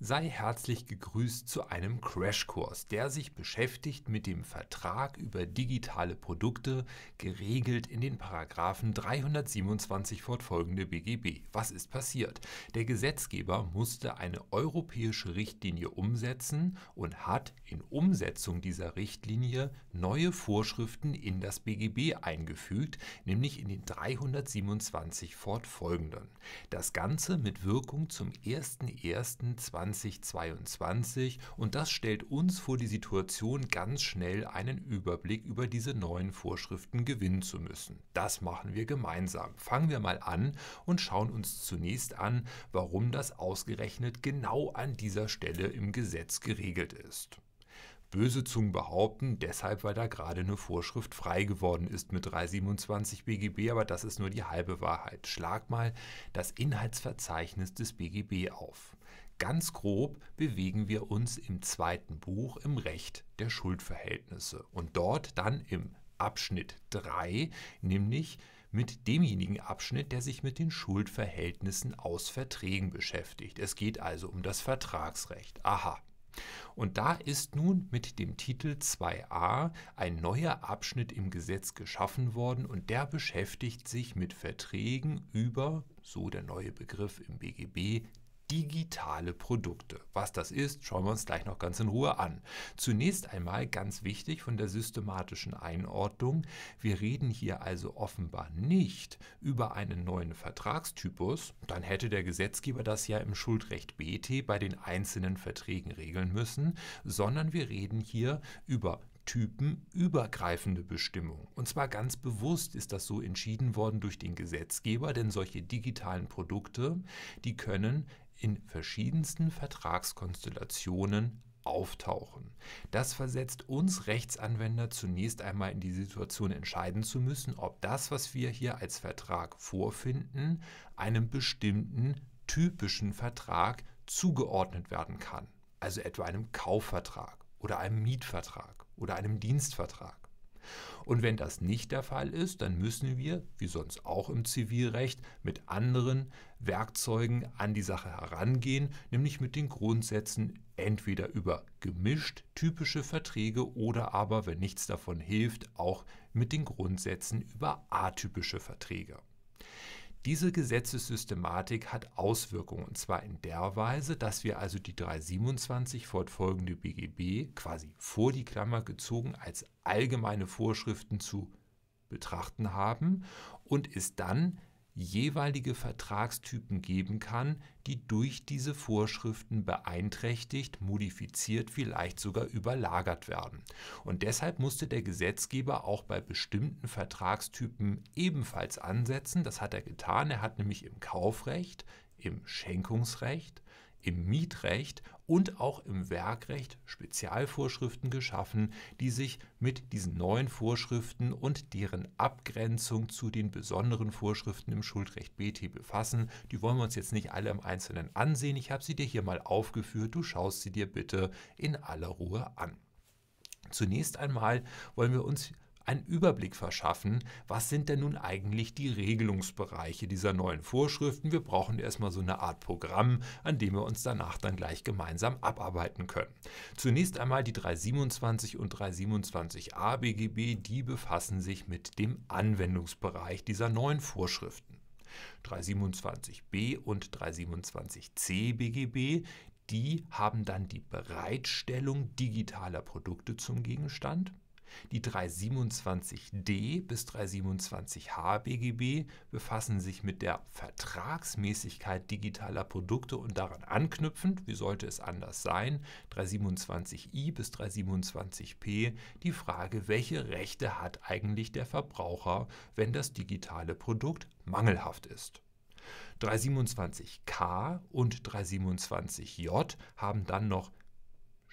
sei herzlich gegrüßt zu einem Crashkurs, der sich beschäftigt mit dem Vertrag über digitale Produkte, geregelt in den Paragraphen 327 fortfolgende BGB. Was ist passiert? Der Gesetzgeber musste eine europäische Richtlinie umsetzen und hat in Umsetzung dieser Richtlinie neue Vorschriften in das BGB eingefügt, nämlich in den 327 fortfolgenden. Das Ganze mit Wirkung zum 01.01.2020. 2022 und das stellt uns vor die Situation, ganz schnell einen Überblick über diese neuen Vorschriften gewinnen zu müssen. Das machen wir gemeinsam. Fangen wir mal an und schauen uns zunächst an, warum das ausgerechnet genau an dieser Stelle im Gesetz geregelt ist. Böse Zungen behaupten, deshalb, weil da gerade eine Vorschrift frei geworden ist mit 327 BGB, aber das ist nur die halbe Wahrheit. Schlag mal das Inhaltsverzeichnis des BGB auf. Ganz grob bewegen wir uns im zweiten Buch im Recht der Schuldverhältnisse und dort dann im Abschnitt 3, nämlich mit demjenigen Abschnitt, der sich mit den Schuldverhältnissen aus Verträgen beschäftigt. Es geht also um das Vertragsrecht. Aha. Und da ist nun mit dem Titel 2a ein neuer Abschnitt im Gesetz geschaffen worden und der beschäftigt sich mit Verträgen über, so der neue Begriff im BGB, digitale Produkte. Was das ist, schauen wir uns gleich noch ganz in Ruhe an. Zunächst einmal ganz wichtig von der systematischen Einordnung. Wir reden hier also offenbar nicht über einen neuen Vertragstypus. Dann hätte der Gesetzgeber das ja im Schuldrecht BT bei den einzelnen Verträgen regeln müssen, sondern wir reden hier über typenübergreifende Bestimmung. Und zwar ganz bewusst ist das so entschieden worden durch den Gesetzgeber, denn solche digitalen Produkte, die können in verschiedensten Vertragskonstellationen auftauchen. Das versetzt uns Rechtsanwender zunächst einmal in die Situation entscheiden zu müssen, ob das, was wir hier als Vertrag vorfinden, einem bestimmten typischen Vertrag zugeordnet werden kann. Also etwa einem Kaufvertrag oder einem Mietvertrag oder einem Dienstvertrag. Und wenn das nicht der Fall ist, dann müssen wir, wie sonst auch im Zivilrecht, mit anderen Werkzeugen an die Sache herangehen, nämlich mit den Grundsätzen entweder über gemischt typische Verträge oder aber, wenn nichts davon hilft, auch mit den Grundsätzen über atypische Verträge. Diese Gesetzessystematik hat Auswirkungen, und zwar in der Weise, dass wir also die 327 fortfolgende BGB quasi vor die Klammer gezogen als allgemeine Vorschriften zu betrachten haben und ist dann jeweilige Vertragstypen geben kann, die durch diese Vorschriften beeinträchtigt, modifiziert, vielleicht sogar überlagert werden. Und deshalb musste der Gesetzgeber auch bei bestimmten Vertragstypen ebenfalls ansetzen. Das hat er getan. Er hat nämlich im Kaufrecht, im Schenkungsrecht, im Mietrecht und auch im Werkrecht Spezialvorschriften geschaffen, die sich mit diesen neuen Vorschriften und deren Abgrenzung zu den besonderen Vorschriften im Schuldrecht BT befassen. Die wollen wir uns jetzt nicht alle im Einzelnen ansehen. Ich habe sie dir hier mal aufgeführt. Du schaust sie dir bitte in aller Ruhe an. Zunächst einmal wollen wir uns einen Überblick verschaffen, was sind denn nun eigentlich die Regelungsbereiche dieser neuen Vorschriften. Wir brauchen erstmal so eine Art Programm, an dem wir uns danach dann gleich gemeinsam abarbeiten können. Zunächst einmal die 327 und 327a BGB, die befassen sich mit dem Anwendungsbereich dieser neuen Vorschriften. 327b und 327c BGB, die haben dann die Bereitstellung digitaler Produkte zum Gegenstand. Die 327d bis 327h BGB befassen sich mit der Vertragsmäßigkeit digitaler Produkte und daran anknüpfend, wie sollte es anders sein, 327i bis 327p die Frage, welche Rechte hat eigentlich der Verbraucher, wenn das digitale Produkt mangelhaft ist. 327k und 327j haben dann noch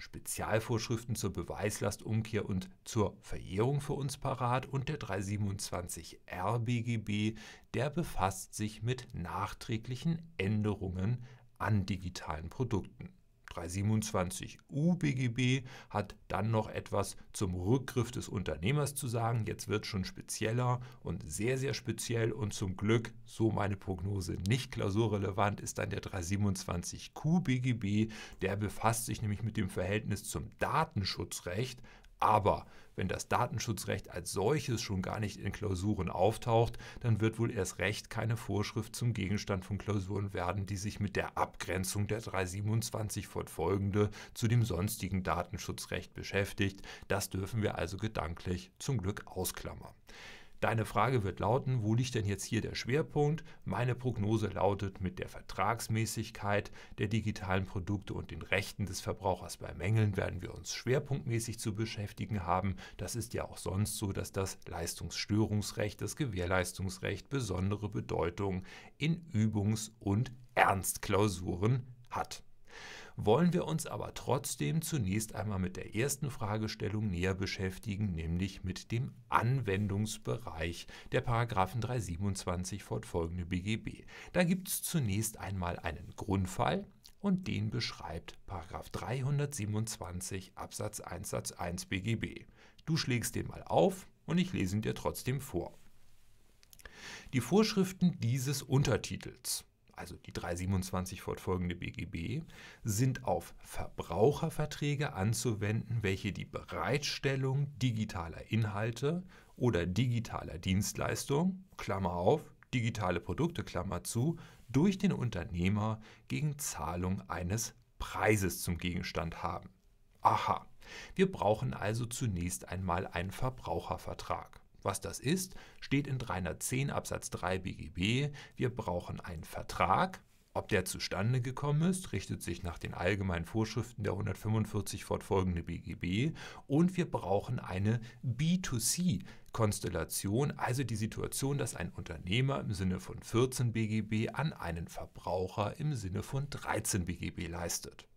Spezialvorschriften zur Beweislastumkehr und zur Verjährung für uns parat und der 327 RBGB, der befasst sich mit nachträglichen Änderungen an digitalen Produkten. 327 UBGB hat dann noch etwas zum Rückgriff des Unternehmers zu sagen. Jetzt wird schon spezieller und sehr, sehr speziell und zum Glück, so meine Prognose, nicht klausurrelevant ist dann der 327 QBGB. Der befasst sich nämlich mit dem Verhältnis zum Datenschutzrecht. Aber wenn das Datenschutzrecht als solches schon gar nicht in Klausuren auftaucht, dann wird wohl erst recht keine Vorschrift zum Gegenstand von Klausuren werden, die sich mit der Abgrenzung der 327 fortfolgende zu dem sonstigen Datenschutzrecht beschäftigt. Das dürfen wir also gedanklich zum Glück ausklammern. Deine Frage wird lauten, wo liegt denn jetzt hier der Schwerpunkt? Meine Prognose lautet mit der Vertragsmäßigkeit der digitalen Produkte und den Rechten des Verbrauchers bei Mängeln werden wir uns schwerpunktmäßig zu beschäftigen haben. Das ist ja auch sonst so, dass das Leistungsstörungsrecht, das Gewährleistungsrecht besondere Bedeutung in Übungs- und Ernstklausuren hat wollen wir uns aber trotzdem zunächst einmal mit der ersten Fragestellung näher beschäftigen, nämlich mit dem Anwendungsbereich der Paragraphen 327 fortfolgende BGB. Da gibt es zunächst einmal einen Grundfall, und den beschreibt 327 Absatz 1 Satz 1 BGB. Du schlägst den mal auf und ich lese ihn dir trotzdem vor. Die Vorschriften dieses Untertitels also die 327 fortfolgende BGB, sind auf Verbraucherverträge anzuwenden, welche die Bereitstellung digitaler Inhalte oder digitaler Dienstleistungen, Klammer auf, digitale Produkte, Klammer zu, durch den Unternehmer gegen Zahlung eines Preises zum Gegenstand haben. Aha, wir brauchen also zunächst einmal einen Verbrauchervertrag. Was das ist, steht in 310 Absatz 3 BGB. Wir brauchen einen Vertrag. Ob der zustande gekommen ist, richtet sich nach den allgemeinen Vorschriften der 145 fortfolgende BGB. Und wir brauchen eine B2C-Konstellation, also die Situation, dass ein Unternehmer im Sinne von 14 BGB an einen Verbraucher im Sinne von 13 BGB leistet.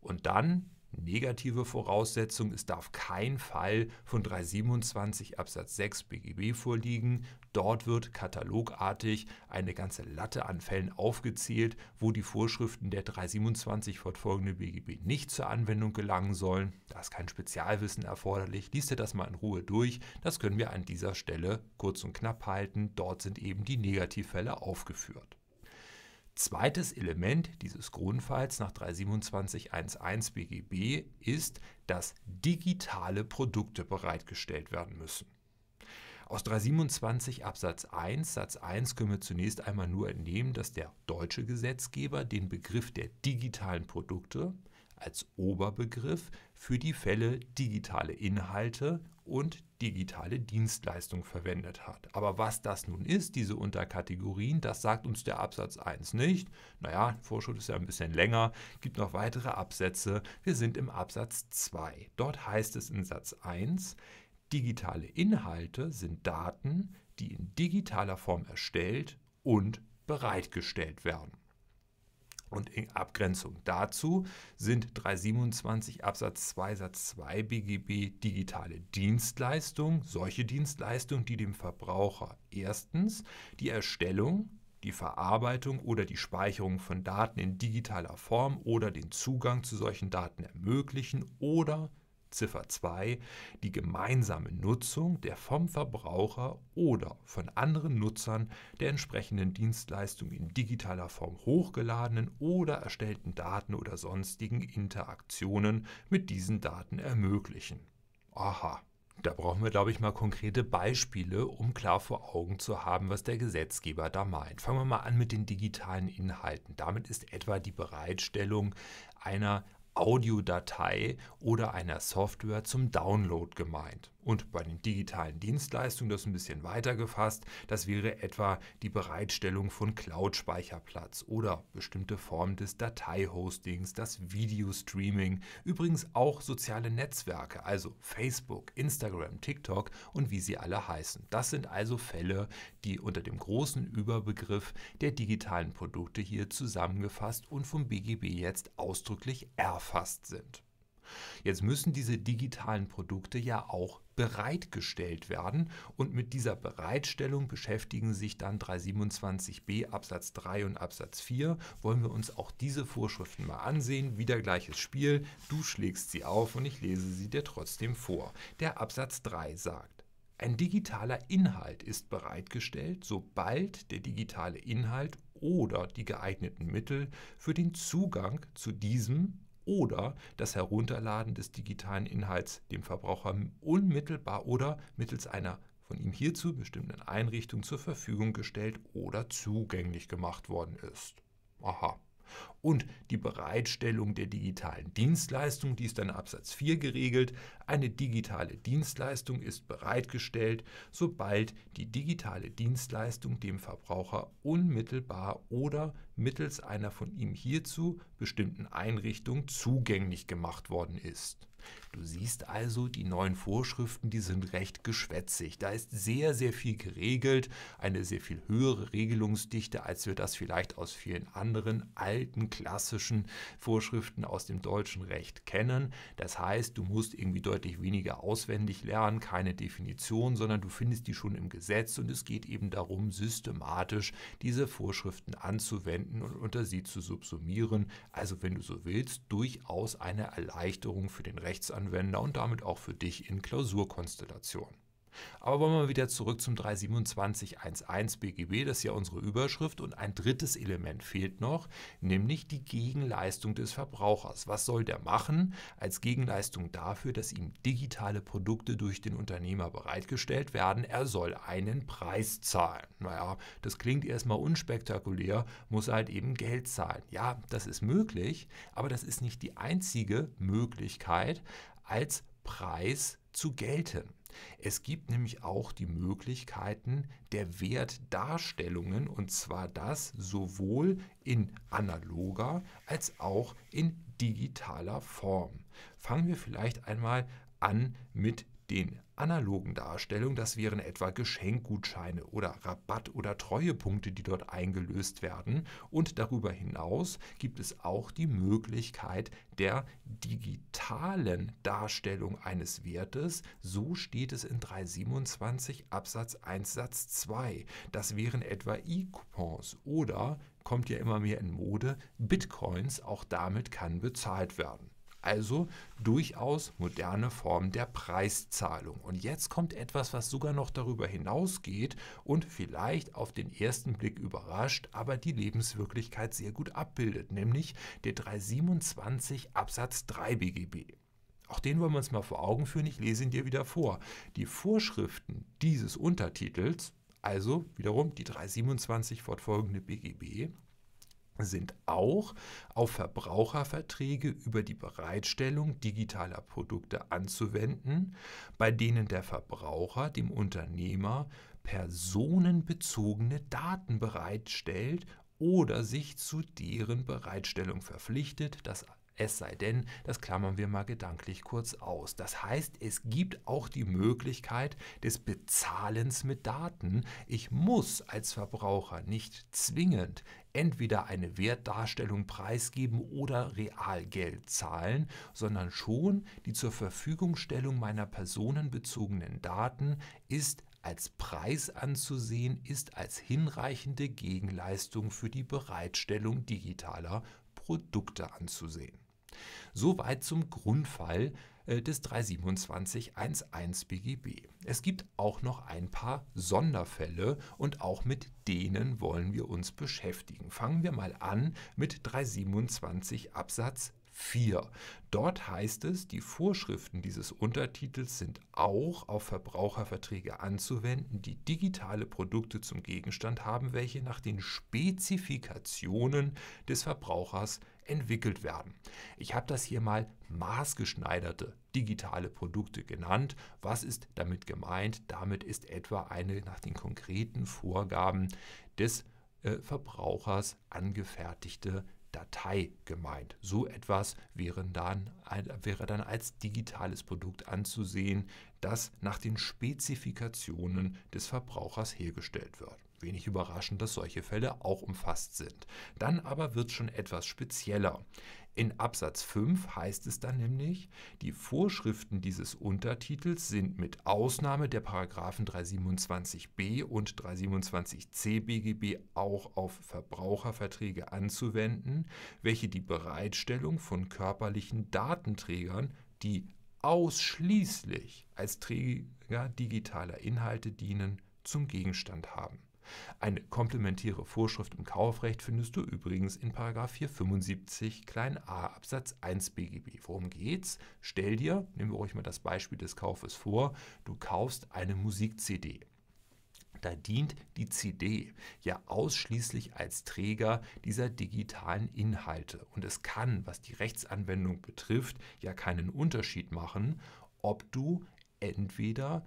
Und dann Negative Voraussetzung, es darf kein Fall von 327 Absatz 6 BGB vorliegen. Dort wird katalogartig eine ganze Latte an Fällen aufgezählt, wo die Vorschriften der 327 fortfolgende BGB nicht zur Anwendung gelangen sollen. Da ist kein Spezialwissen erforderlich. Liest ihr das mal in Ruhe durch. Das können wir an dieser Stelle kurz und knapp halten. Dort sind eben die Negativfälle aufgeführt. Zweites Element dieses Grundfalls nach 327.1.1 BGB ist, dass digitale Produkte bereitgestellt werden müssen. Aus 327 Absatz 1 Satz 1 können wir zunächst einmal nur entnehmen, dass der deutsche Gesetzgeber den Begriff der digitalen Produkte als Oberbegriff für die Fälle digitale Inhalte und digitale Dienstleistung verwendet hat. Aber was das nun ist, diese Unterkategorien, das sagt uns der Absatz 1 nicht. Naja, Vorschrift ist ja ein bisschen länger, gibt noch weitere Absätze. Wir sind im Absatz 2. Dort heißt es in Satz 1, digitale Inhalte sind Daten, die in digitaler Form erstellt und bereitgestellt werden. Und in Abgrenzung dazu sind 327 Absatz 2 Satz 2 BGB digitale Dienstleistungen, solche Dienstleistungen, die dem Verbraucher erstens die Erstellung, die Verarbeitung oder die Speicherung von Daten in digitaler Form oder den Zugang zu solchen Daten ermöglichen oder Ziffer 2 die gemeinsame Nutzung der vom Verbraucher oder von anderen Nutzern der entsprechenden Dienstleistung in digitaler Form hochgeladenen oder erstellten Daten oder sonstigen Interaktionen mit diesen Daten ermöglichen. Aha. Da brauchen wir, glaube ich, mal konkrete Beispiele, um klar vor Augen zu haben, was der Gesetzgeber da meint. Fangen wir mal an mit den digitalen Inhalten. Damit ist etwa die Bereitstellung einer Audiodatei oder einer Software zum Download gemeint. Und bei den digitalen Dienstleistungen, das ein bisschen weiter gefasst, das wäre etwa die Bereitstellung von Cloud-Speicherplatz oder bestimmte Formen des Dateihostings, das Videostreaming, übrigens auch soziale Netzwerke, also Facebook, Instagram, TikTok und wie sie alle heißen. Das sind also Fälle, die unter dem großen Überbegriff der digitalen Produkte hier zusammengefasst und vom BGB jetzt ausdrücklich erfasst sind. Jetzt müssen diese digitalen Produkte ja auch bereitgestellt werden. Und mit dieser Bereitstellung beschäftigen sich dann 327b Absatz 3 und Absatz 4. Wollen wir uns auch diese Vorschriften mal ansehen. Wieder gleiches Spiel. Du schlägst sie auf und ich lese sie dir trotzdem vor. Der Absatz 3 sagt, ein digitaler Inhalt ist bereitgestellt, sobald der digitale Inhalt oder die geeigneten Mittel für den Zugang zu diesem oder das Herunterladen des digitalen Inhalts dem Verbraucher unmittelbar oder mittels einer von ihm hierzu bestimmten Einrichtung zur Verfügung gestellt oder zugänglich gemacht worden ist. Aha und die Bereitstellung der digitalen Dienstleistung, die ist dann Absatz 4 geregelt. Eine digitale Dienstleistung ist bereitgestellt, sobald die digitale Dienstleistung dem Verbraucher unmittelbar oder mittels einer von ihm hierzu bestimmten Einrichtung zugänglich gemacht worden ist. Du siehst also, die neuen Vorschriften, die sind recht geschwätzig. Da ist sehr, sehr viel geregelt, eine sehr viel höhere Regelungsdichte, als wir das vielleicht aus vielen anderen alten klassischen Vorschriften aus dem deutschen Recht kennen. Das heißt, du musst irgendwie deutlich weniger auswendig lernen, keine Definition, sondern du findest die schon im Gesetz und es geht eben darum, systematisch diese Vorschriften anzuwenden und unter sie zu subsumieren. Also wenn du so willst, durchaus eine Erleichterung für den Rechtsanwalt Anwender und damit auch für dich in Klausurkonstellation. Aber wollen wir wieder zurück zum 327.1.1 BGB, das ist ja unsere Überschrift und ein drittes Element fehlt noch, nämlich die Gegenleistung des Verbrauchers. Was soll der machen als Gegenleistung dafür, dass ihm digitale Produkte durch den Unternehmer bereitgestellt werden? Er soll einen Preis zahlen. Naja, das klingt erstmal unspektakulär, muss halt eben Geld zahlen. Ja, das ist möglich, aber das ist nicht die einzige Möglichkeit, als Preis zu gelten. Es gibt nämlich auch die Möglichkeiten der Wertdarstellungen und zwar das sowohl in analoger als auch in digitaler Form. Fangen wir vielleicht einmal an mit den analogen Darstellung. Das wären etwa Geschenkgutscheine oder Rabatt- oder Treuepunkte, die dort eingelöst werden. Und darüber hinaus gibt es auch die Möglichkeit der digitalen Darstellung eines Wertes. So steht es in 327 Absatz 1 Satz 2. Das wären etwa E-Coupons oder kommt ja immer mehr in Mode, Bitcoins, auch damit kann bezahlt werden. Also durchaus moderne Form der Preiszahlung. Und jetzt kommt etwas, was sogar noch darüber hinausgeht und vielleicht auf den ersten Blick überrascht, aber die Lebenswirklichkeit sehr gut abbildet, nämlich der 327 Absatz 3 BGB. Auch den wollen wir uns mal vor Augen führen. Ich lese ihn dir wieder vor. Die Vorschriften dieses Untertitels, also wiederum die 327 fortfolgende BGB, sind auch auf Verbraucherverträge über die Bereitstellung digitaler Produkte anzuwenden, bei denen der Verbraucher dem Unternehmer personenbezogene Daten bereitstellt oder sich zu deren Bereitstellung verpflichtet. Das es sei denn, das klammern wir mal gedanklich kurz aus. Das heißt, es gibt auch die Möglichkeit des Bezahlens mit Daten. Ich muss als Verbraucher nicht zwingend entweder eine Wertdarstellung preisgeben oder Realgeld zahlen, sondern schon die zur Verfügungstellung meiner personenbezogenen Daten ist als Preis anzusehen, ist als hinreichende Gegenleistung für die Bereitstellung digitaler Produkte anzusehen. Soweit zum Grundfall äh, des 327.1.1 BGB. Es gibt auch noch ein paar Sonderfälle und auch mit denen wollen wir uns beschäftigen. Fangen wir mal an mit 327 Absatz 4. Dort heißt es, die Vorschriften dieses Untertitels sind auch auf Verbraucherverträge anzuwenden, die digitale Produkte zum Gegenstand haben, welche nach den Spezifikationen des Verbrauchers entwickelt werden. Ich habe das hier mal maßgeschneiderte digitale Produkte genannt. Was ist damit gemeint? Damit ist etwa eine nach den konkreten Vorgaben des äh, Verbrauchers angefertigte Datei gemeint. So etwas wäre dann, wäre dann als digitales Produkt anzusehen, das nach den Spezifikationen des Verbrauchers hergestellt wird wenig überraschend, dass solche Fälle auch umfasst sind. Dann aber wird es schon etwas spezieller. In Absatz 5 heißt es dann nämlich, die Vorschriften dieses Untertitels sind mit Ausnahme der Paragraphen 327b und 327c BGB auch auf Verbraucherverträge anzuwenden, welche die Bereitstellung von körperlichen Datenträgern, die ausschließlich als Träger digitaler Inhalte dienen, zum Gegenstand haben. Eine komplementäre Vorschrift im Kaufrecht findest du übrigens in 475 klein a Absatz 1 BGB. Worum geht's? Stell dir, nehmen wir euch mal das Beispiel des Kaufes vor, du kaufst eine Musik-CD. Da dient die CD ja ausschließlich als Träger dieser digitalen Inhalte. Und es kann, was die Rechtsanwendung betrifft, ja keinen Unterschied machen, ob du entweder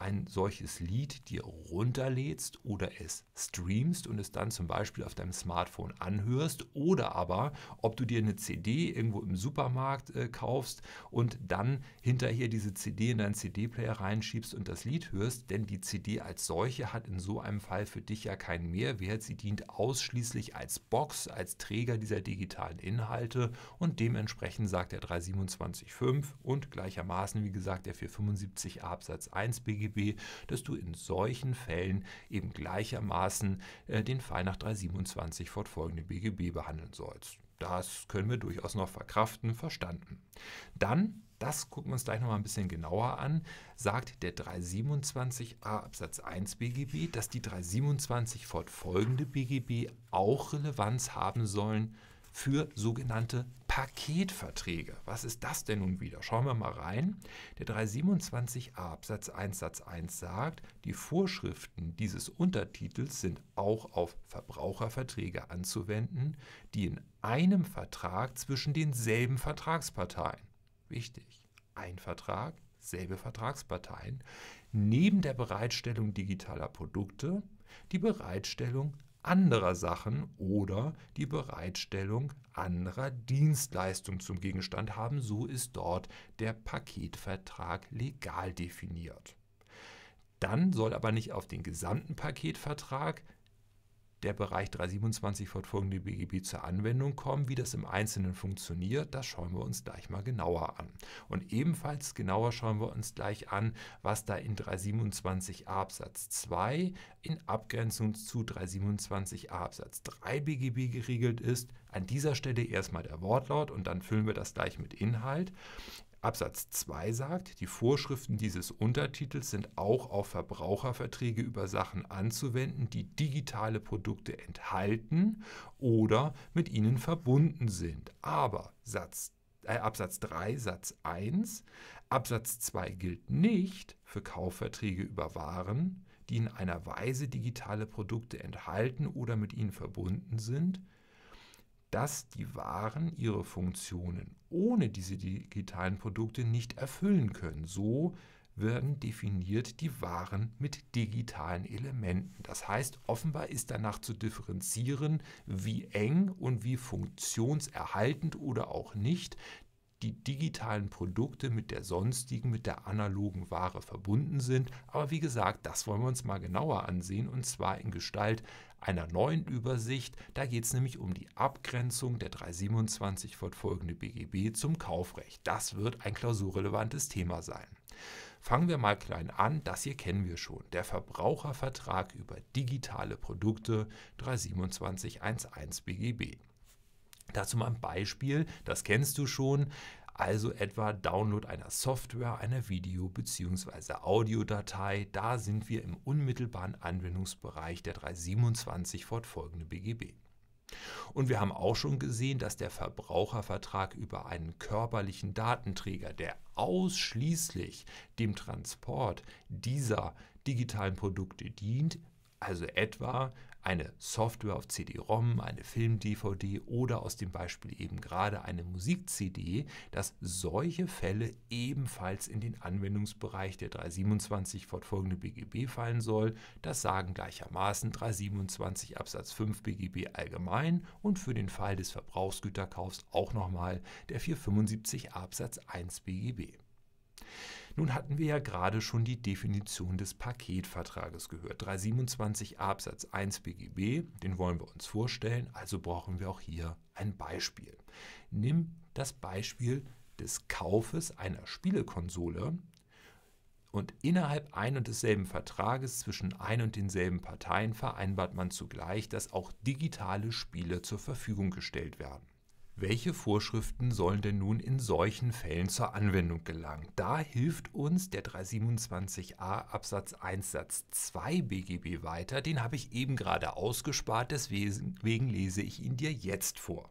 ein solches Lied dir runterlädst oder es streamst und es dann zum Beispiel auf deinem Smartphone anhörst oder aber ob du dir eine CD irgendwo im Supermarkt äh, kaufst und dann hinterher diese CD in deinen CD-Player reinschiebst und das Lied hörst, denn die CD als solche hat in so einem Fall für dich ja keinen Mehrwert. Sie dient ausschließlich als Box, als Träger dieser digitalen Inhalte und dementsprechend sagt der 327.5 und gleichermaßen, wie gesagt, der 475 Absatz 1 BGB BGB, dass du in solchen Fällen eben gleichermaßen äh, den Fall nach 327 fortfolgende BGB behandeln sollst. Das können wir durchaus noch verkraften, verstanden. Dann, das gucken wir uns gleich noch mal ein bisschen genauer an, sagt der 327a Absatz 1 BGB, dass die 327 fortfolgende BGB auch Relevanz haben sollen für sogenannte Paketverträge. Was ist das denn nun wieder? Schauen wir mal rein. Der 327a Absatz 1 Satz 1 sagt, die Vorschriften dieses Untertitels sind auch auf Verbraucherverträge anzuwenden, die in einem Vertrag zwischen denselben Vertragsparteien, wichtig, ein Vertrag, selbe Vertragsparteien, neben der Bereitstellung digitaler Produkte die Bereitstellung anderer Sachen oder die Bereitstellung anderer Dienstleistungen zum Gegenstand haben. So ist dort der Paketvertrag legal definiert. Dann soll aber nicht auf den gesamten Paketvertrag der Bereich 327 fortfolgende BGB zur Anwendung kommen. Wie das im Einzelnen funktioniert, das schauen wir uns gleich mal genauer an. Und ebenfalls genauer schauen wir uns gleich an, was da in 327 Absatz 2 in Abgrenzung zu 327 Absatz 3 BGB geregelt ist. An dieser Stelle erstmal der Wortlaut und dann füllen wir das gleich mit Inhalt. Absatz 2 sagt, die Vorschriften dieses Untertitels sind auch auf Verbraucherverträge über Sachen anzuwenden, die digitale Produkte enthalten oder mit ihnen verbunden sind. Aber Satz äh, Absatz 3 Satz 1. Absatz 2 gilt nicht für Kaufverträge über Waren, die in einer Weise digitale Produkte enthalten oder mit ihnen verbunden sind, dass die Waren ihre Funktionen ohne diese digitalen Produkte nicht erfüllen können. So werden definiert die Waren mit digitalen Elementen. Das heißt, offenbar ist danach zu differenzieren, wie eng und wie funktionserhaltend oder auch nicht die digitalen Produkte mit der sonstigen, mit der analogen Ware verbunden sind. Aber wie gesagt, das wollen wir uns mal genauer ansehen und zwar in Gestalt einer neuen Übersicht. Da geht es nämlich um die Abgrenzung der 327 fortfolgende BGB zum Kaufrecht. Das wird ein klausurrelevantes Thema sein. Fangen wir mal klein an, das hier kennen wir schon, der Verbrauchervertrag über digitale Produkte 32711 BGB. Dazu mal ein Beispiel, das kennst du schon also etwa Download einer Software, einer Video- bzw. Audiodatei. Da sind wir im unmittelbaren Anwendungsbereich der 327 fortfolgende BGB. Und wir haben auch schon gesehen, dass der Verbrauchervertrag über einen körperlichen Datenträger, der ausschließlich dem Transport dieser digitalen Produkte dient, also etwa eine Software auf CD-ROM, eine Film-DVD oder aus dem Beispiel eben gerade eine Musik-CD, dass solche Fälle ebenfalls in den Anwendungsbereich der 327 fortfolgende BGB fallen soll. Das sagen gleichermaßen 327 Absatz 5 BGB allgemein und für den Fall des Verbrauchsgüterkaufs auch nochmal der 475 Absatz 1 BGB. Nun hatten wir ja gerade schon die Definition des Paketvertrages gehört. 327 Absatz 1 BGB, den wollen wir uns vorstellen, also brauchen wir auch hier ein Beispiel. Nimm das Beispiel des Kaufes einer Spielekonsole und innerhalb ein und desselben Vertrages zwischen ein und denselben Parteien vereinbart man zugleich, dass auch digitale Spiele zur Verfügung gestellt werden. Welche Vorschriften sollen denn nun in solchen Fällen zur Anwendung gelangen? Da hilft uns der 327a Absatz 1 Satz 2 BGB weiter. Den habe ich eben gerade ausgespart, deswegen lese ich ihn dir jetzt vor.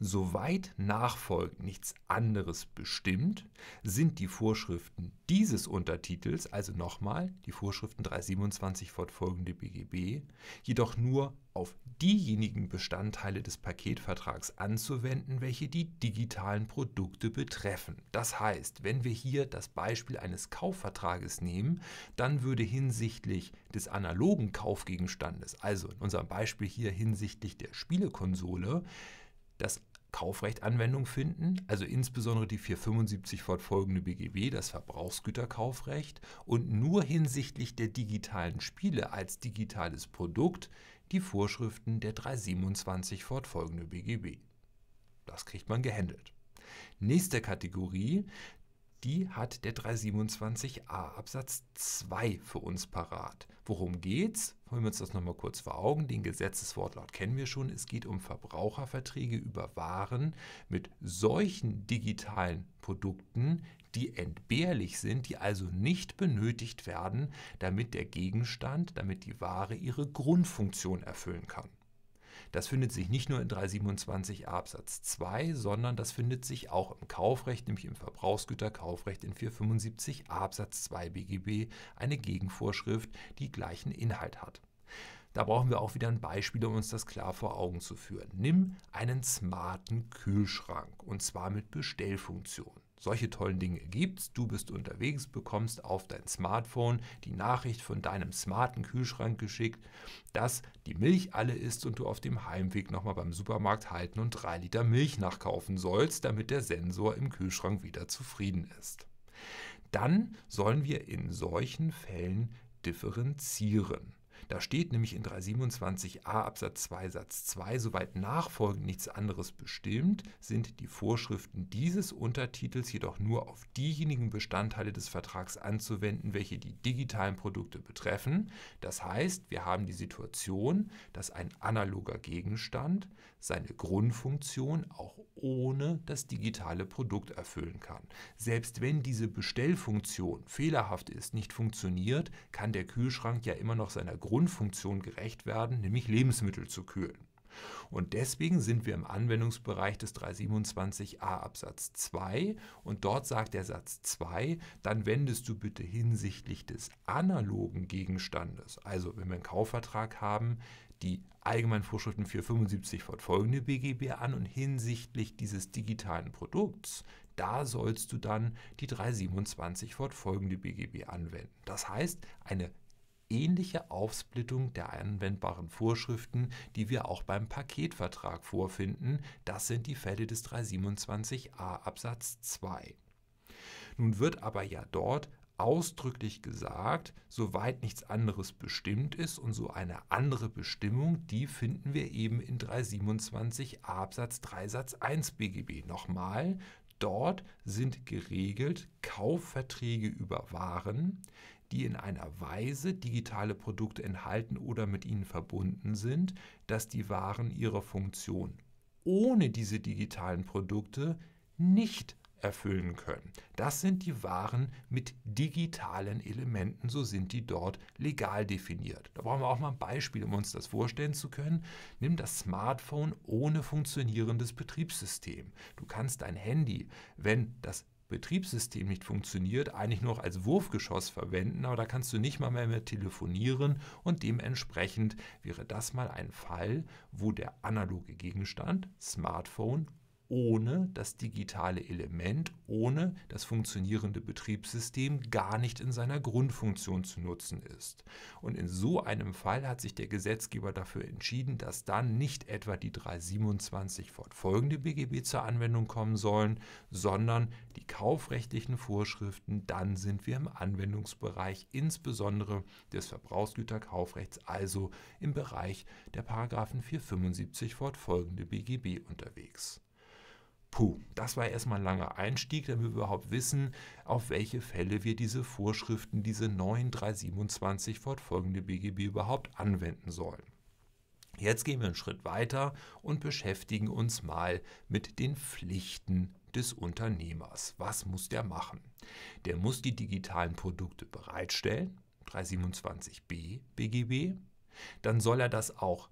Soweit nachfolgend nichts anderes bestimmt, sind die Vorschriften dieses Untertitels, also nochmal die Vorschriften 327 fortfolgende BGB, jedoch nur auf diejenigen Bestandteile des Paketvertrags anzuwenden, welche die digitalen Produkte betreffen. Das heißt, wenn wir hier das Beispiel eines Kaufvertrages nehmen, dann würde hinsichtlich des analogen Kaufgegenstandes, also in unserem Beispiel hier hinsichtlich der Spielekonsole, das Kaufrecht Anwendung finden, also insbesondere die 475 fortfolgende BGW, das Verbrauchsgüterkaufrecht, und nur hinsichtlich der digitalen Spiele als digitales Produkt die Vorschriften der 327 fortfolgende BGB. Das kriegt man gehandelt. Nächste Kategorie, die hat der 327a Absatz 2 für uns parat. Worum geht's? Holen wir uns das nochmal kurz vor Augen. Den Gesetzeswortlaut kennen wir schon. Es geht um Verbraucherverträge über Waren mit solchen digitalen Produkten, die entbehrlich sind, die also nicht benötigt werden, damit der Gegenstand, damit die Ware ihre Grundfunktion erfüllen kann. Das findet sich nicht nur in 327 Absatz 2, sondern das findet sich auch im Kaufrecht, nämlich im Verbrauchsgüterkaufrecht in 475 Absatz 2 BGB, eine Gegenvorschrift, die gleichen Inhalt hat. Da brauchen wir auch wieder ein Beispiel, um uns das klar vor Augen zu führen. Nimm einen smarten Kühlschrank und zwar mit Bestellfunktion. Solche tollen Dinge gibt es. Du bist unterwegs, bekommst auf dein Smartphone die Nachricht von deinem smarten Kühlschrank geschickt, dass die Milch alle ist und du auf dem Heimweg nochmal beim Supermarkt halten und drei Liter Milch nachkaufen sollst, damit der Sensor im Kühlschrank wieder zufrieden ist. Dann sollen wir in solchen Fällen differenzieren. Da steht nämlich in 327a Absatz 2 Satz 2, soweit nachfolgend nichts anderes bestimmt, sind die Vorschriften dieses Untertitels jedoch nur auf diejenigen Bestandteile des Vertrags anzuwenden, welche die digitalen Produkte betreffen. Das heißt, wir haben die Situation, dass ein analoger Gegenstand seine Grundfunktion auch ohne das digitale Produkt erfüllen kann. Selbst wenn diese Bestellfunktion fehlerhaft ist, nicht funktioniert, kann der Kühlschrank ja immer noch seiner Grundfunktion gerecht werden, nämlich Lebensmittel zu kühlen. Und deswegen sind wir im Anwendungsbereich des 327a Absatz 2 und dort sagt der Satz 2, dann wendest du bitte hinsichtlich des analogen Gegenstandes, also wenn wir einen Kaufvertrag haben, die allgemeinen Vorschriften 475 fortfolgende BGB an und hinsichtlich dieses digitalen Produkts, da sollst du dann die 327 fortfolgende BGB anwenden. Das heißt, eine ähnliche Aufsplittung der anwendbaren Vorschriften, die wir auch beim Paketvertrag vorfinden. Das sind die Fälle des 327a Absatz 2. Nun wird aber ja dort ausdrücklich gesagt, soweit nichts anderes bestimmt ist und so eine andere Bestimmung, die finden wir eben in 327 Absatz 3 Satz 1 BGB. Nochmal, dort sind geregelt Kaufverträge über Waren, die in einer Weise digitale Produkte enthalten oder mit ihnen verbunden sind, dass die Waren ihrer Funktion ohne diese digitalen Produkte nicht erfüllen können. Das sind die Waren mit digitalen Elementen, so sind die dort legal definiert. Da brauchen wir auch mal ein Beispiel, um uns das vorstellen zu können. Nimm das Smartphone ohne funktionierendes Betriebssystem. Du kannst dein Handy, wenn das Betriebssystem nicht funktioniert, eigentlich nur noch als Wurfgeschoss verwenden, aber da kannst du nicht mal mehr mit telefonieren und dementsprechend wäre das mal ein Fall, wo der analoge Gegenstand, Smartphone, ohne das digitale Element, ohne das funktionierende Betriebssystem gar nicht in seiner Grundfunktion zu nutzen ist. Und in so einem Fall hat sich der Gesetzgeber dafür entschieden, dass dann nicht etwa die 327 fortfolgende BGB zur Anwendung kommen sollen, sondern die kaufrechtlichen Vorschriften. Dann sind wir im Anwendungsbereich insbesondere des Verbrauchsgüterkaufrechts, also im Bereich der Paragraphen 475 fortfolgende BGB unterwegs. Puh, das war erstmal ein langer Einstieg, damit wir überhaupt wissen, auf welche Fälle wir diese Vorschriften, diese neuen 327 fortfolgende BGB überhaupt anwenden sollen. Jetzt gehen wir einen Schritt weiter und beschäftigen uns mal mit den Pflichten des Unternehmers. Was muss der machen? Der muss die digitalen Produkte bereitstellen, 327b BGB. Dann soll er das auch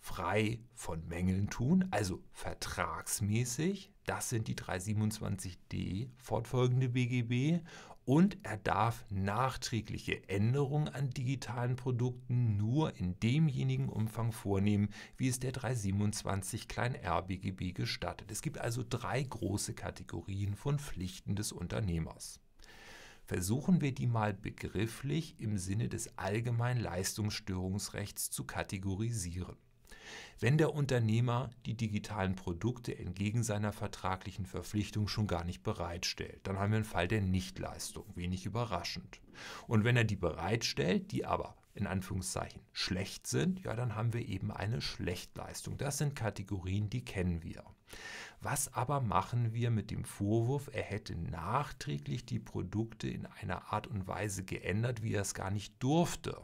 frei von Mängeln tun, also vertragsmäßig. Das sind die 327d fortfolgende BGB. Und er darf nachträgliche Änderungen an digitalen Produkten nur in demjenigen Umfang vornehmen, wie es der 327 r BGB gestattet. Es gibt also drei große Kategorien von Pflichten des Unternehmers versuchen wir die mal begrifflich im Sinne des allgemeinen Leistungsstörungsrechts zu kategorisieren wenn der Unternehmer die digitalen Produkte entgegen seiner vertraglichen Verpflichtung schon gar nicht bereitstellt. Dann haben wir einen Fall der Nichtleistung, wenig überraschend. Und wenn er die bereitstellt, die aber in Anführungszeichen schlecht sind, ja, dann haben wir eben eine Schlechtleistung. Das sind Kategorien, die kennen wir. Was aber machen wir mit dem Vorwurf, er hätte nachträglich die Produkte in einer Art und Weise geändert, wie er es gar nicht durfte?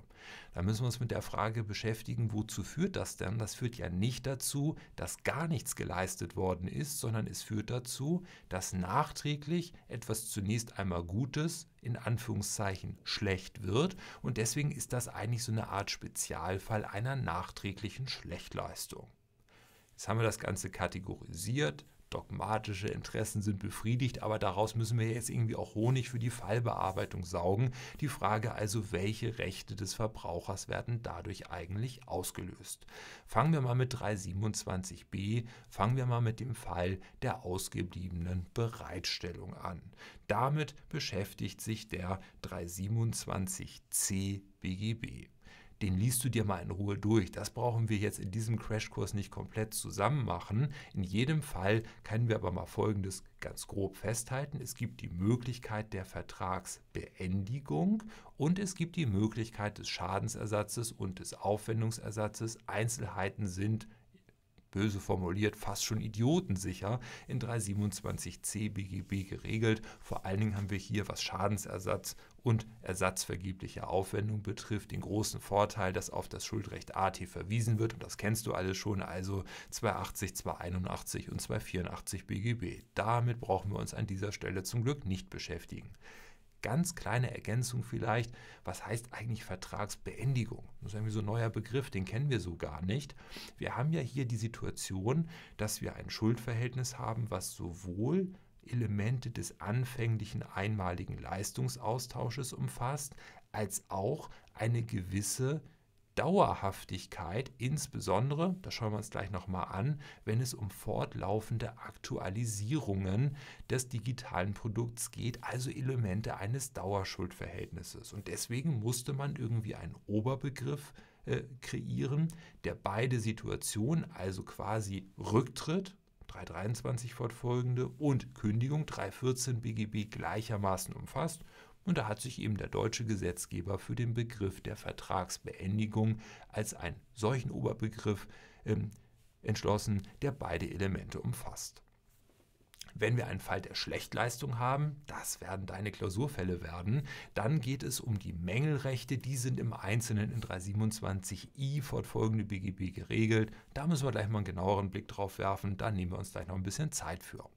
Da müssen wir uns mit der Frage beschäftigen, wozu führt das denn? Das führt ja nicht dazu, dass gar nichts geleistet worden ist, sondern es führt dazu, dass nachträglich etwas zunächst einmal Gutes in Anführungszeichen schlecht wird. Und deswegen ist das eigentlich so eine Art Spezialfall einer nachträglichen Schlechtleistung. Jetzt haben wir das Ganze kategorisiert, dogmatische Interessen sind befriedigt, aber daraus müssen wir jetzt irgendwie auch Honig für die Fallbearbeitung saugen. Die Frage also, welche Rechte des Verbrauchers werden dadurch eigentlich ausgelöst? Fangen wir mal mit 327b, fangen wir mal mit dem Fall der ausgebliebenen Bereitstellung an. Damit beschäftigt sich der 327c BGB den liest du dir mal in Ruhe durch. Das brauchen wir jetzt in diesem Crashkurs nicht komplett zusammen machen. In jedem Fall können wir aber mal Folgendes ganz grob festhalten. Es gibt die Möglichkeit der Vertragsbeendigung und es gibt die Möglichkeit des Schadensersatzes und des Aufwendungsersatzes. Einzelheiten sind böse formuliert, fast schon idiotensicher in 327c BGB geregelt. Vor allen Dingen haben wir hier, was Schadensersatz und Ersatz vergeblicher Aufwendung betrifft, den großen Vorteil, dass auf das Schuldrecht AT verwiesen wird. Und das kennst du alles schon, also 280, 281 und 284 BGB. Damit brauchen wir uns an dieser Stelle zum Glück nicht beschäftigen ganz kleine Ergänzung vielleicht. Was heißt eigentlich Vertragsbeendigung? Das ist irgendwie so ein neuer Begriff, den kennen wir so gar nicht. Wir haben ja hier die Situation, dass wir ein Schuldverhältnis haben, was sowohl Elemente des anfänglichen einmaligen Leistungsaustausches umfasst, als auch eine gewisse Dauerhaftigkeit, insbesondere, das schauen wir uns gleich nochmal an, wenn es um fortlaufende Aktualisierungen des digitalen Produkts geht, also Elemente eines Dauerschuldverhältnisses. Und deswegen musste man irgendwie einen Oberbegriff äh, kreieren, der beide Situationen, also quasi Rücktritt 323 fortfolgende und Kündigung 314 BGB gleichermaßen umfasst und da hat sich eben der deutsche Gesetzgeber für den Begriff der Vertragsbeendigung als einen solchen Oberbegriff ähm, entschlossen, der beide Elemente umfasst. Wenn wir einen Fall der Schlechtleistung haben, das werden deine Klausurfälle werden, dann geht es um die Mängelrechte, die sind im Einzelnen in 327i fortfolgende BGB geregelt. Da müssen wir gleich mal einen genaueren Blick drauf werfen, da nehmen wir uns gleich noch ein bisschen Zeit für.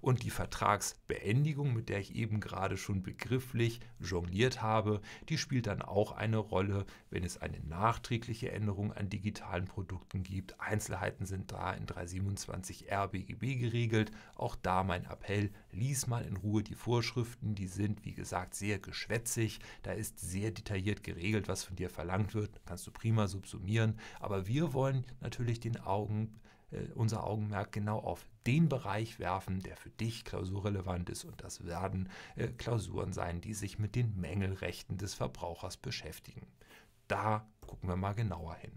Und die Vertragsbeendigung, mit der ich eben gerade schon begrifflich jongliert habe, die spielt dann auch eine Rolle, wenn es eine nachträgliche Änderung an digitalen Produkten gibt. Einzelheiten sind da in 327 RBGB geregelt. Auch da mein Appell, lies mal in Ruhe die Vorschriften. Die sind, wie gesagt, sehr geschwätzig. Da ist sehr detailliert geregelt, was von dir verlangt wird. Kannst du prima subsumieren. Aber wir wollen natürlich den Augen äh, unser Augenmerk genau auf den Bereich werfen, der für dich klausurrelevant ist. Und das werden äh, Klausuren sein, die sich mit den Mängelrechten des Verbrauchers beschäftigen. Da gucken wir mal genauer hin.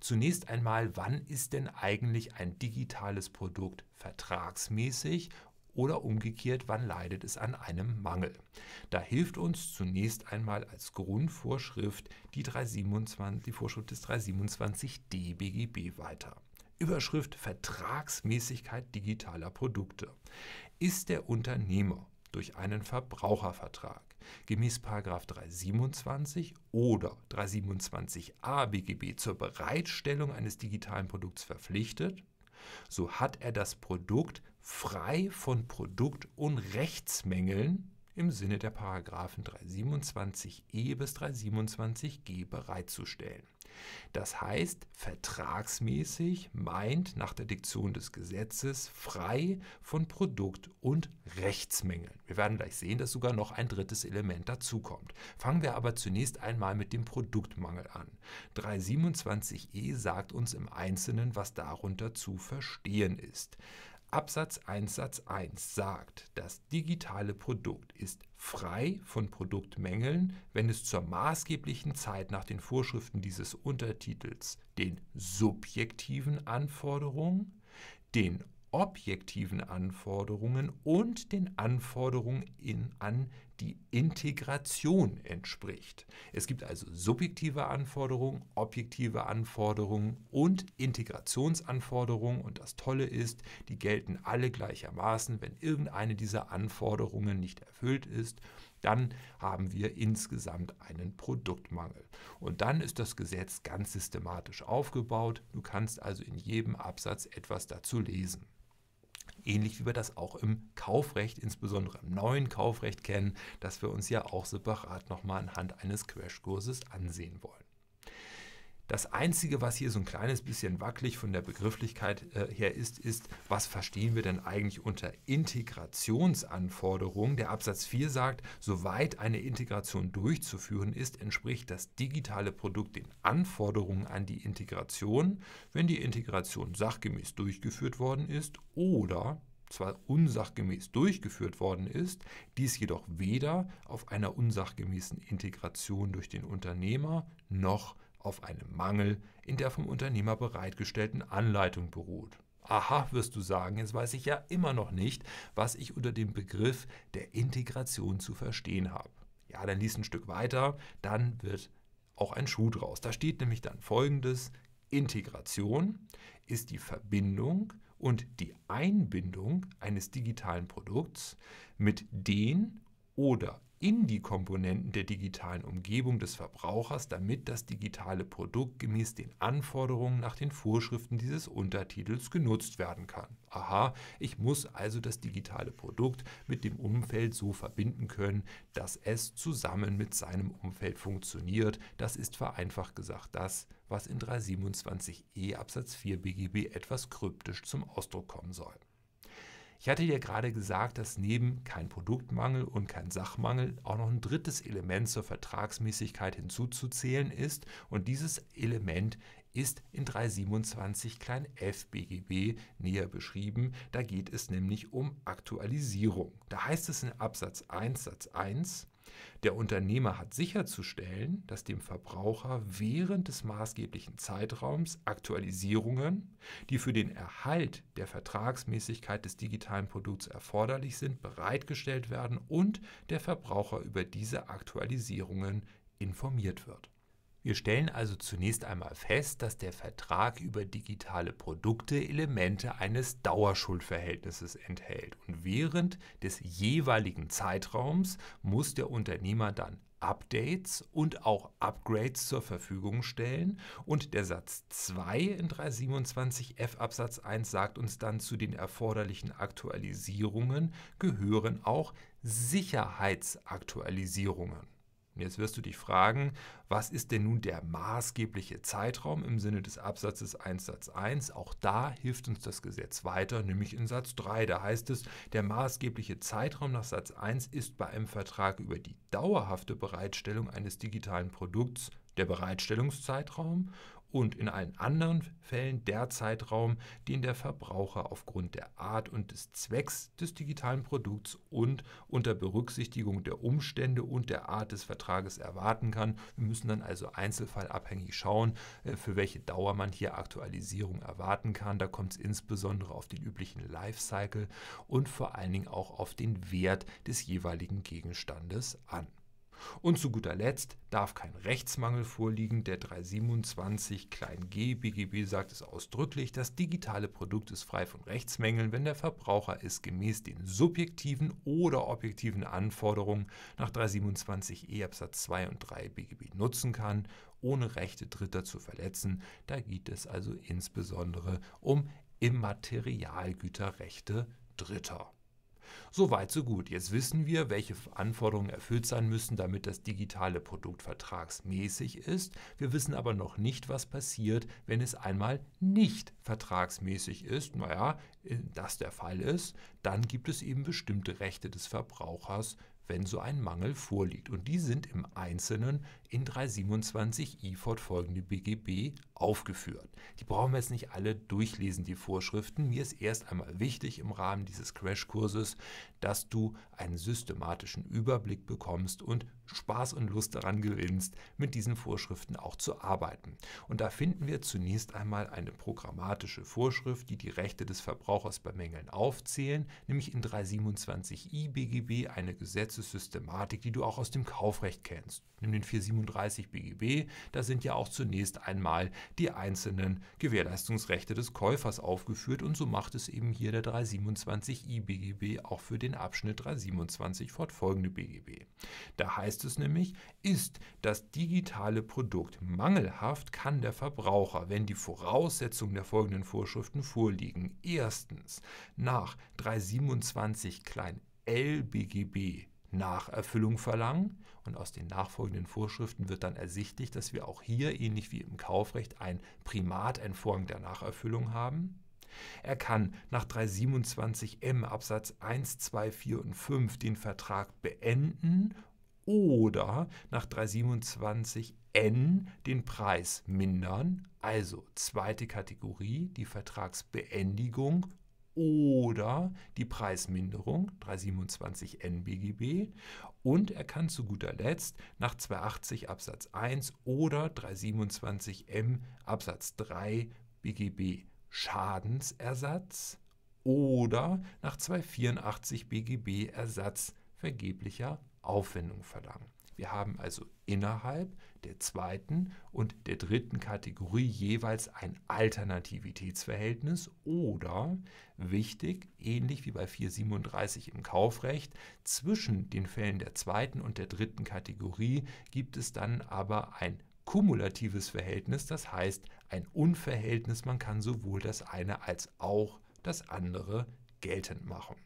Zunächst einmal, wann ist denn eigentlich ein digitales Produkt vertragsmäßig oder umgekehrt, wann leidet es an einem Mangel. Da hilft uns zunächst einmal als Grundvorschrift die, 327, die Vorschrift des 327d BGB weiter. Überschrift Vertragsmäßigkeit digitaler Produkte. Ist der Unternehmer durch einen Verbrauchervertrag gemäß 327 oder 327a BGB zur Bereitstellung eines digitalen Produkts verpflichtet, so hat er das Produkt frei von Produkt- und Rechtsmängeln im Sinne der Paragraphen 327e bis 327g bereitzustellen. Das heißt, vertragsmäßig meint nach der Diktion des Gesetzes frei von Produkt- und Rechtsmängeln. Wir werden gleich sehen, dass sogar noch ein drittes Element dazukommt. Fangen wir aber zunächst einmal mit dem Produktmangel an. 327e sagt uns im Einzelnen, was darunter zu verstehen ist. Absatz 1 Satz 1 sagt, das digitale Produkt ist frei von Produktmängeln, wenn es zur maßgeblichen Zeit nach den Vorschriften dieses Untertitels den subjektiven Anforderungen, den objektiven Anforderungen und den Anforderungen in, an die Integration entspricht. Es gibt also subjektive Anforderungen, objektive Anforderungen und Integrationsanforderungen und das Tolle ist, die gelten alle gleichermaßen. Wenn irgendeine dieser Anforderungen nicht erfüllt ist, dann haben wir insgesamt einen Produktmangel. Und dann ist das Gesetz ganz systematisch aufgebaut. Du kannst also in jedem Absatz etwas dazu lesen ähnlich wie wir das auch im Kaufrecht, insbesondere im neuen Kaufrecht kennen, das wir uns ja auch separat nochmal anhand eines Crashkurses ansehen wollen. Das Einzige, was hier so ein kleines bisschen wackelig von der Begrifflichkeit äh, her ist, ist, was verstehen wir denn eigentlich unter Integrationsanforderungen? Der Absatz 4 sagt, soweit eine Integration durchzuführen ist, entspricht das digitale Produkt den Anforderungen an die Integration, wenn die Integration sachgemäß durchgeführt worden ist oder zwar unsachgemäß durchgeführt worden ist, dies jedoch weder auf einer unsachgemäßen Integration durch den Unternehmer noch durch auf einem Mangel in der vom Unternehmer bereitgestellten Anleitung beruht. Aha, wirst du sagen, jetzt weiß ich ja immer noch nicht, was ich unter dem Begriff der Integration zu verstehen habe. Ja, dann liest ein Stück weiter, dann wird auch ein Schuh draus. Da steht nämlich dann folgendes, Integration ist die Verbindung und die Einbindung eines digitalen Produkts mit den oder in die Komponenten der digitalen Umgebung des Verbrauchers, damit das digitale Produkt gemäß den Anforderungen nach den Vorschriften dieses Untertitels genutzt werden kann. Aha, ich muss also das digitale Produkt mit dem Umfeld so verbinden können, dass es zusammen mit seinem Umfeld funktioniert. Das ist vereinfacht gesagt das, was in 327e Absatz 4 BGB etwas kryptisch zum Ausdruck kommen soll. Ich hatte dir gerade gesagt, dass neben kein Produktmangel und kein Sachmangel auch noch ein drittes Element zur Vertragsmäßigkeit hinzuzuzählen ist und dieses Element ist in 327 klein f BGB näher beschrieben. Da geht es nämlich um Aktualisierung. Da heißt es in Absatz 1 Satz 1, der Unternehmer hat sicherzustellen, dass dem Verbraucher während des maßgeblichen Zeitraums Aktualisierungen, die für den Erhalt der Vertragsmäßigkeit des digitalen Produkts erforderlich sind, bereitgestellt werden und der Verbraucher über diese Aktualisierungen informiert wird. Wir stellen also zunächst einmal fest, dass der Vertrag über digitale Produkte Elemente eines Dauerschuldverhältnisses enthält und während des jeweiligen Zeitraums muss der Unternehmer dann Updates und auch Upgrades zur Verfügung stellen. Und der Satz 2 in 327f Absatz 1 sagt uns dann, zu den erforderlichen Aktualisierungen gehören auch Sicherheitsaktualisierungen. Und jetzt wirst du dich fragen, was ist denn nun der maßgebliche Zeitraum im Sinne des Absatzes 1 Satz 1? Auch da hilft uns das Gesetz weiter, nämlich in Satz 3. Da heißt es, der maßgebliche Zeitraum nach Satz 1 ist bei einem Vertrag über die dauerhafte Bereitstellung eines digitalen Produkts der Bereitstellungszeitraum und in allen anderen Fällen der Zeitraum, den der Verbraucher aufgrund der Art und des Zwecks des digitalen Produkts und unter Berücksichtigung der Umstände und der Art des Vertrages erwarten kann. Wir müssen dann also einzelfallabhängig schauen, äh, für welche Dauer man hier Aktualisierung erwarten kann. Da kommt es insbesondere auf den üblichen Lifecycle und vor allen Dingen auch auf den Wert des jeweiligen Gegenstandes an. Und zu guter Letzt darf kein Rechtsmangel vorliegen. Der 327 g BGB sagt es ausdrücklich, das digitale Produkt ist frei von Rechtsmängeln, wenn der Verbraucher es gemäß den subjektiven oder objektiven Anforderungen nach 327 E Absatz 2 und 3 BGB nutzen kann, ohne Rechte Dritter zu verletzen. Da geht es also insbesondere um Immaterialgüterrechte Dritter. So weit, so gut. Jetzt wissen wir, welche Anforderungen erfüllt sein müssen, damit das digitale Produkt vertragsmäßig ist. Wir wissen aber noch nicht, was passiert, wenn es einmal nicht vertragsmäßig ist. Naja, äh, das der Fall ist, dann gibt es eben bestimmte Rechte des Verbrauchers wenn so ein Mangel vorliegt. Und die sind im Einzelnen in 327 i fortfolgende BGB aufgeführt. Die brauchen wir jetzt nicht alle durchlesen, die Vorschriften. Mir ist erst einmal wichtig im Rahmen dieses Crashkurses, dass du einen systematischen Überblick bekommst und Spaß und Lust daran gewinnst, mit diesen Vorschriften auch zu arbeiten. Und da finden wir zunächst einmal eine programmatische Vorschrift, die die Rechte des Verbrauchers bei Mängeln aufzählen, nämlich in 327 i BGB eine Gesetzessystematik, die du auch aus dem Kaufrecht kennst. Nimm den 437 BGB, da sind ja auch zunächst einmal die einzelnen Gewährleistungsrechte des Käufers aufgeführt und so macht es eben hier der 327 i BGB auch für den Abschnitt 327 fortfolgende BGB. Da heißt heißt es nämlich, ist das digitale Produkt mangelhaft, kann der Verbraucher, wenn die Voraussetzungen der folgenden Vorschriften vorliegen, erstens nach 327 klein L BGB Nacherfüllung verlangen. Und aus den nachfolgenden Vorschriften wird dann ersichtlich, dass wir auch hier, ähnlich wie im Kaufrecht, ein Primat, ein Vorrang der Nacherfüllung haben. Er kann nach 327m Absatz 1, 2, 4 und 5 den Vertrag beenden oder nach 327n den Preis mindern. Also zweite Kategorie, die Vertragsbeendigung oder die Preisminderung 327 n BGB und er kann zu guter Letzt nach 280 Absatz 1 oder 327 M Absatz 3 BGB Schadensersatz oder nach 284 BGB Ersatz vergeblicher Aufwendung verlangen. Wir haben also innerhalb der zweiten und der dritten Kategorie jeweils ein Alternativitätsverhältnis oder, wichtig, ähnlich wie bei 437 im Kaufrecht, zwischen den Fällen der zweiten und der dritten Kategorie gibt es dann aber ein kumulatives Verhältnis, das heißt ein Unverhältnis, man kann sowohl das eine als auch das andere geltend machen.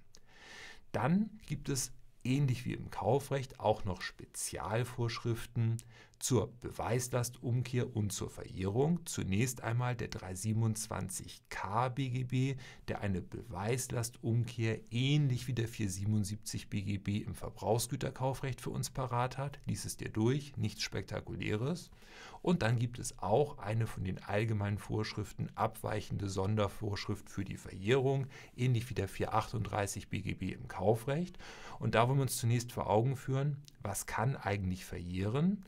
Dann gibt es ähnlich wie im Kaufrecht auch noch Spezialvorschriften zur Beweislastumkehr und zur Verjährung. Zunächst einmal der 327k BGB, der eine Beweislastumkehr ähnlich wie der 477 BGB im Verbrauchsgüterkaufrecht für uns parat hat. Lies es dir durch, nichts Spektakuläres. Und dann gibt es auch eine von den allgemeinen Vorschriften abweichende Sondervorschrift für die Verjährung, ähnlich wie der 438 BGB im Kaufrecht. Und da wollen wir uns zunächst vor Augen führen, was kann eigentlich verjähren?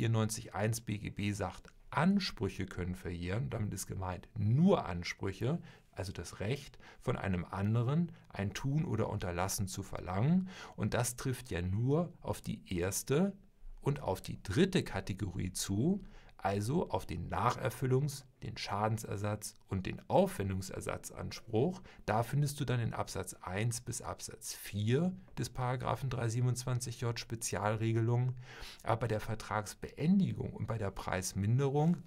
94.1 BGB sagt, Ansprüche können verjähren, damit ist gemeint nur Ansprüche, also das Recht von einem anderen, ein Tun oder Unterlassen zu verlangen. Und das trifft ja nur auf die erste und auf die dritte Kategorie zu, also auf den Nacherfüllungs-, den Schadensersatz und den Aufwendungsersatzanspruch. Da findest du dann in Absatz 1 bis Absatz 4 des Paragraphen 327j Spezialregelungen. Aber bei der Vertragsbeendigung und bei der Preisminderung,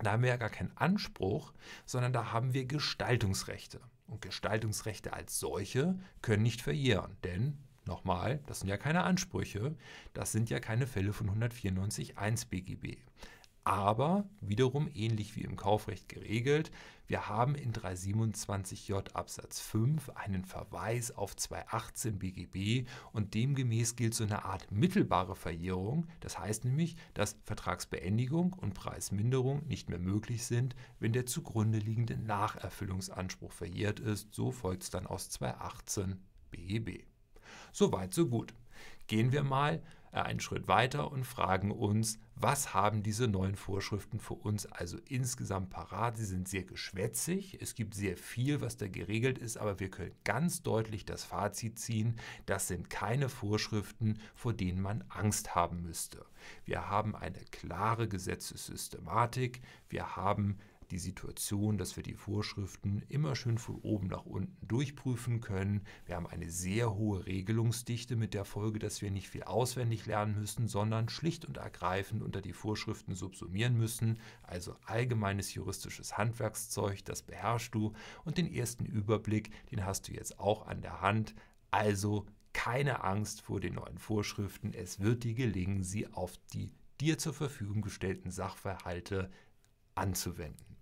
da haben wir ja gar keinen Anspruch, sondern da haben wir Gestaltungsrechte. Und Gestaltungsrechte als solche können nicht verjähren, denn Nochmal, das sind ja keine Ansprüche, das sind ja keine Fälle von 194 1 BGB aber wiederum ähnlich wie im Kaufrecht geregelt, wir haben in 327j Absatz 5 einen Verweis auf 218 BGB und demgemäß gilt so eine Art mittelbare Verjährung. Das heißt nämlich, dass Vertragsbeendigung und Preisminderung nicht mehr möglich sind, wenn der zugrunde liegende Nacherfüllungsanspruch verjährt ist. So folgt es dann aus 218 BGB. Soweit, so gut. Gehen wir mal einen Schritt weiter und fragen uns, was haben diese neuen Vorschriften für uns also insgesamt parat? Sie sind sehr geschwätzig, es gibt sehr viel, was da geregelt ist, aber wir können ganz deutlich das Fazit ziehen, das sind keine Vorschriften, vor denen man Angst haben müsste. Wir haben eine klare Gesetzessystematik, wir haben die Situation, dass wir die Vorschriften immer schön von oben nach unten durchprüfen können. Wir haben eine sehr hohe Regelungsdichte mit der Folge, dass wir nicht viel auswendig lernen müssen, sondern schlicht und ergreifend unter die Vorschriften subsumieren müssen. Also allgemeines juristisches Handwerkszeug, das beherrschst du. Und den ersten Überblick, den hast du jetzt auch an der Hand. Also keine Angst vor den neuen Vorschriften. Es wird dir gelingen, sie auf die dir zur Verfügung gestellten Sachverhalte anzuwenden.